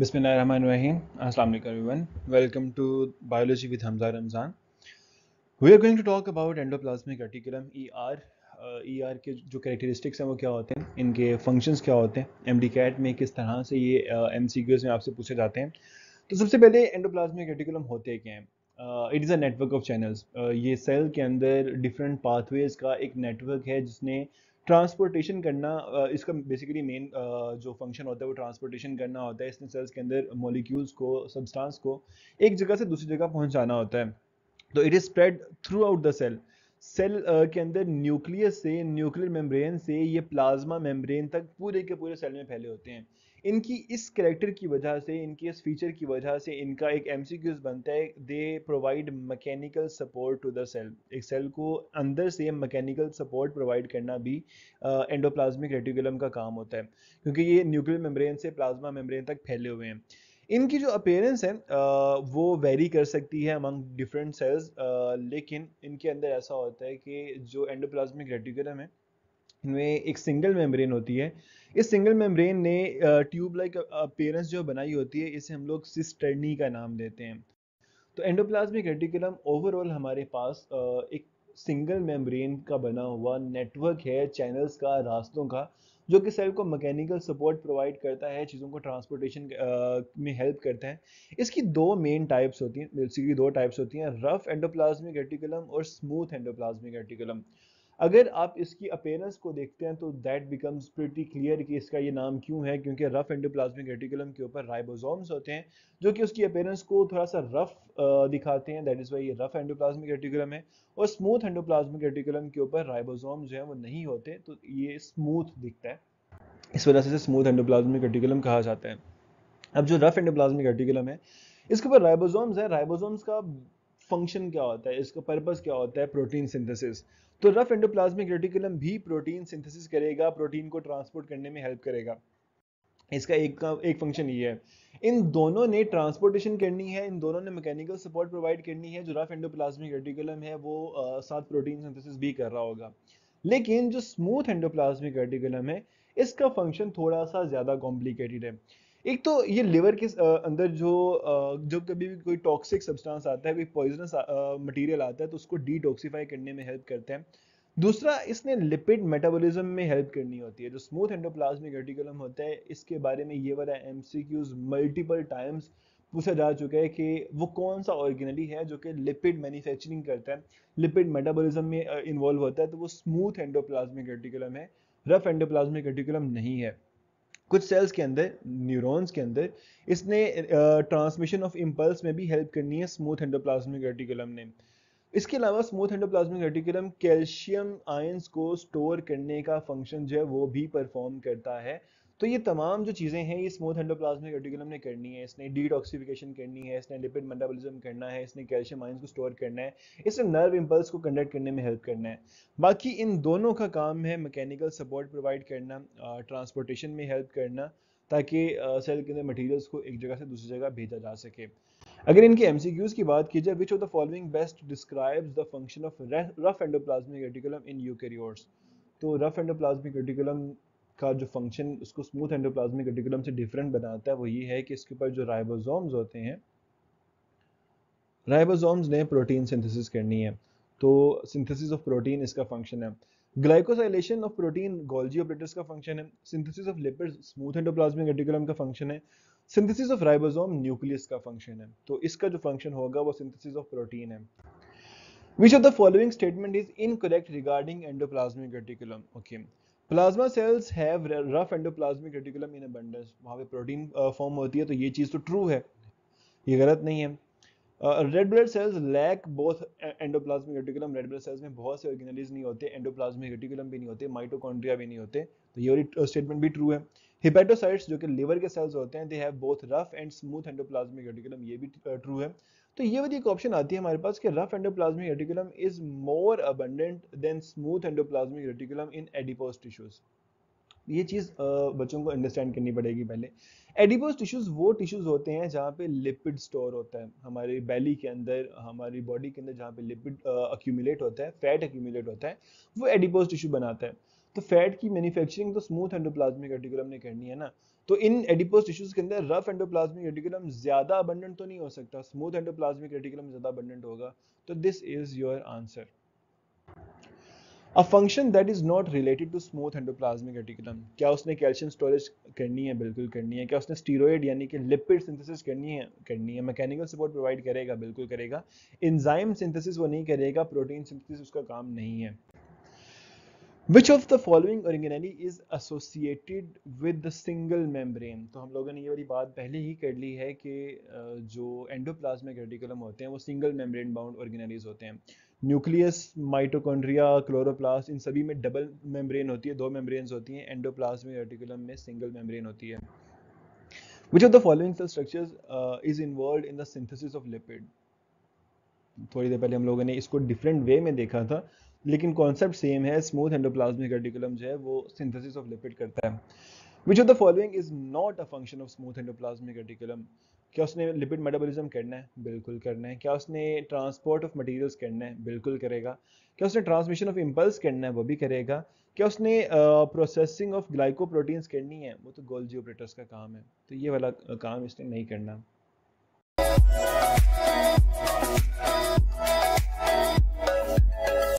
E uh, e के जो हैं वो क्या होते हैं इनके फंक्शंस क्या होते हैं एम डी कैट में किस तरह से ये एम सी क्यूज में आपसे पूछे जाते हैं तो सबसे पहले एंडोप्लाज्मिक रेटिकुलम होते क्या हैं it is a network of channels ये सेल के अंदर डिफरेंट पाथवेज का एक नेटवर्क है जिसने ट्रांसपोर्टेशन करना इसका बेसिकली मेन जो फंक्शन होता है वो ट्रांसपोर्टेशन करना होता है इसमें सेल्स के अंदर मोलिक्यूल्स को सब्सटेंस को एक जगह से दूसरी जगह पहुंचाना होता है तो it is spread throughout the cell cell के अंदर न्यूक्लियस से न्यूक्लियर मेम्ब्रेन से ये प्लाज्मा मेम्ब्रेन तक पूरे के पूरे सेल में फैले होते हैं इनकी इस करेक्टर की वजह से इनकी इस फीचर की वजह से इनका एक एम बनता है they provide mechanical support to the cell एक सेल को अंदर से मैकेनिकल सपोर्ट प्रोवाइड करना भी एंडोप्लाज्मिक रेटिकुलम का काम होता है क्योंकि ये न्यूक्लियर मेम्ब्रेन से प्लाज्मा मेम्ब्रेन तक फैले हुए हैं इनकी जो अपेयरेंस है वो वेरी कर सकती है अमंग डिफरेंट सेल्स लेकिन इनके अंदर ऐसा होता है कि जो एंडोप्लाज्मिक रेटिकुलम है में एक सिंगल मेम्ब्रेन होती है इस सिंगल मेम्ब्रेन ने ट्यूब लाइक अपेयरेंस जो बनाई होती है इसे हम लोग सिस्टर्नी का नाम देते हैं तो एंडोप्लाज्मिक रेटिकुलम ओवरऑल हमारे पास एक सिंगल मेम्ब्रेन का बना हुआ नेटवर्क है चैनल्स का रास्तों का जो कि सेल को मैकेनिकल सपोर्ट प्रोवाइड करता है चीज़ों को ट्रांसपोर्टेशन में हेल्प करता है इसकी दो मेन टाइप्स होती हैं बेसिकली दो टाइप्स होती हैं रफ एंडोप्लाज्मिक रेटिकुलम और स्मूथ एंडोप्लाज्मिक रेटिकुलम अगर आप इसकी अपेयरेंस को देखते हैं तो दैट बिकम्स प्रिटी क्लियर कि इसका ये नाम क्यों है क्योंकि रफ एंडोप्लाज्मिक रेटिकुलम के ऊपर राइबोसोम्स होते हैं जो कि उसकी अपेयरेंस को थोड़ा सा रफ दिखाते हैं दैट इज़ वाई ये रफ एंडोप्लाज्मिक रेटिकुलम है और स्मूथ एंडोप्लाज्मिक रेटिकुलम के ऊपर राइबोसोम जो है वो नहीं होते तो ये स्मूथ दिखता है इस वजह से स्मूथ एंडोप्लाज्मिक रेटिकुलम कहा जाता है अब जो रफ एंडोप्लाज्मिक रेटिकुलम है इसके ऊपर राइबोसोम्स है राइबोसोम्स का फंक्शन क्या होता है इसका पर्पज क्या होता है प्रोटीन सिंथेसिस तो रफ एंडोप्लाज्मिक रेटिकुलम भी प्रोटीन सिंथेसिस करेगा प्रोटीन को ट्रांसपोर्ट करने में हेल्प करेगा इसका एक एक फंक्शन ये है इन दोनों ने ट्रांसपोर्टेशन करनी है इन दोनों ने मैकेनिकल सपोर्ट प्रोवाइड करनी है जो रफ एंडोप्लाज्मिक रेटिकुलम है वो आ, साथ प्रोटीन सिंथेसिस भी कर रहा होगा लेकिन जो स्मूथ एंडोप्लाज्मिक रेटिकुलम है इसका फंक्शन थोड़ा सा ज़्यादा कॉम्प्लिकेटेड है एक तो ये लिवर के अंदर जो जब कभी भी कोई टॉक्सिक सब्सटेंस आता है कोई पॉइजनस मटेरियल आता है तो उसको डिटॉक्सिफाई करने में हेल्प करते हैं दूसरा इसने लिपिड मेटाबॉलिज्म में हेल्प करनी होती है जो स्मूथ एंडोप्लाज्मिक रेटिकुलम होता है इसके बारे में ये वाला एम मल्टीपल टाइम्स पूछा जा चुका है कि वो कौन सा ऑर्गेनली है जो कि लिपिड मैन्युफैक्चरिंग करता है लिपिड मेटाबॉलिज्म में इन्वॉल्व होता है तो वो स्मूथ एंडोप्लाज्मिक रेटिकुलम है रफ एंडोप्लाज्मिक रेटिकुलम नहीं है कुछ सेल्स के अंदर न्यूरॉन्स के अंदर इसने ट्रांसमिशन ऑफ इम्पल्स में भी हेल्प करनी है स्मूथ एंडोप्लाज्मिक रेटिकुलम ने इसके अलावा smooth endoplasmic reticulum calcium ions को स्टोर करने का फंक्शन जो है वो भी परफॉर्म करता है तो ये तमाम जो चीज़ें हैं ये स्मूथ एंडोप्लाज्मिक रेटिकुलम ने करनी है इसने डीटॉक्सिफिकेशन करनी है इसने लिपिड मेटाबॉलिज्म करना है इसने कैल्शियम आइंस को स्टोर करना है इसने नर्व इम्पल्स को कंडक्ट करने में हेल्प करना है बाकी इन दोनों का काम है मैकेनिकल सपोर्ट प्रोवाइड करना ट्रांसपोर्टेशन में हेल्प करना ताकि सेल के अंदर मटीरियल्स को एक जगह से दूसरी जगह भेजा जा सके अगर इनके एम की बात की जाए which of the following best describes the function of rough endoplasmic reticulum in eukaryotes तो रफ एंडोप्लाज्मिक रेटिकुलम का जो फंक्शन उसको स्मूथ एंडोप्लाज्मिक रेटिकुलम से डिफरेंट बनाता है वो ये है कि इसके ऊपर जो राइबोसोम्स होते हैं राइबोसोम्स ने प्रोटीन सिंथेसिस करनी है तो सिंथेसिस ऑफ प्रोटीन इसका फंक्शन है glycosylation of protein Golgi apparatus का फंक्शन है synthesis of lipid smooth endoplasmic reticulum का फंक्शन है सिंथेसिस ऑफ राइबोसोम न्यूक्लियस का फंक्शन है तो इसका जो फंक्शन होगा वो सिंथेसिस ऑफ प्रोटीन है which of the following statement is incorrect regarding endoplasmic reticulum okay plasma cells have rough endoplasmic reticulum in abundance वहाँ पे प्रोटीन फॉर्म uh, होती है तो ये चीज़ तो ट्रू है ये गलत नहीं है red blood cells lack both endoplasmic reticulum red blood cells में बहुत से ऑर्गेनलीज नहीं होते एंडोप्लाज्मिक रेटिकुलम भी नहीं होते माइटोकॉन्ड्रिया भी नहीं होते तो ये स्टेटमेंट uh, भी ट्रू है हिपेटोसाइट्स जो कि लिवर के सेल्स होते हैं they have both rough and smooth endoplasmic reticulum ये भी ट्रू uh, है तो ये वाली एक ऑप्शन आती है हमारे पास कि rough endoplasmic reticulum is more abundant than smooth endoplasmic reticulum in adipose tissues ये चीज़ बच्चों को अंडरस्टैंड करनी पड़ेगी पहले एडिपोज टिश्यूज़ वो टिश्यूज़ होते हैं जहाँ पे लिपिड स्टोर होता है हमारे बैली के अंदर हमारी बॉडी के अंदर जहाँ पे लिपिड अक्यूमुलेट होता है फैट अक्यूमुलेट होता है वो एडिपोज टिश्यू बनाता है तो फैट की मैन्युफैक्चरिंग तो स्मूथ एंडोप्लाज्मिक रेटिकुलम ने करनी है ना तो इन एडिपोस टिश्यूज के अंदर रफ एंडोप्लाज्मिक रेटिकुलम ज्यादा अबंडेंट तो नहीं हो सकता स्मूथ एंडोप्लाज्मिक रेटिकुलम ज्यादा अबंडेंट होगा तो this is your answer a function that is not related to smooth endoplasmic reticulum क्या उसने कैल्शियम स्टोरेज करनी है बिल्कुल करनी है क्या उसने स्टीरोइड यानी कि लिपिड सिंथेसिस करनी है करनी है मैकेनिकल सपोर्ट प्रोवाइड करेगा बिल्कुल करेगा इंजाइम सिंथेसिस वो नहीं करेगा प्रोटीन सिंथेसिस उसका काम नहीं है which of the following organelle is associated with the single membrane तो हम लोगों ने ये वाली बात पहले ही कर ली है कि जो एंडोप्लाज्मिक रेटिकुलम होते हैं वो सिंगल मेम्ब्रेन बाउंड ऑर्गेनलीज होते हैं न्यूक्लियस माइटोकॉन्ड्रिया क्लोरोप्लास्ट इन सभी में डबल मेम्ब्रेन होती है दो मेम्ब्रेन्स होती हैं एंडोप्लाज्मिक रेटिकुलम में सिंगल मेम्ब्रेन होती है which of the following cell structures uh, is involved in the synthesis of lipid थोड़ी देर पहले हम लोगों ने इसको डिफरेंट वे में देखा था लेकिन कॉन्सेप्ट सेम है स्मूथ एंडोप्लाज्मिक रेटिकुलम जो है वो सिंथेसिस ऑफ लिपिड करता है which of the following is not a function of smooth endoplasmic reticulum क्या उसने लिपिड मेटाबॉलिज्म करना है बिल्कुल करना है क्या उसने ट्रांसपोर्ट ऑफ मटेरियल्स करना है बिल्कुल करेगा क्या उसने ट्रांसमिशन ऑफ इम्पल्स करना है वो भी करेगा क्या उसने प्रोसेसिंग ऑफ ग्लाइकोप्रोटीन्स करनी है वो तो गोल्जी ऑपरेटर्स का काम है तो ये वाला काम इसने नहीं करना है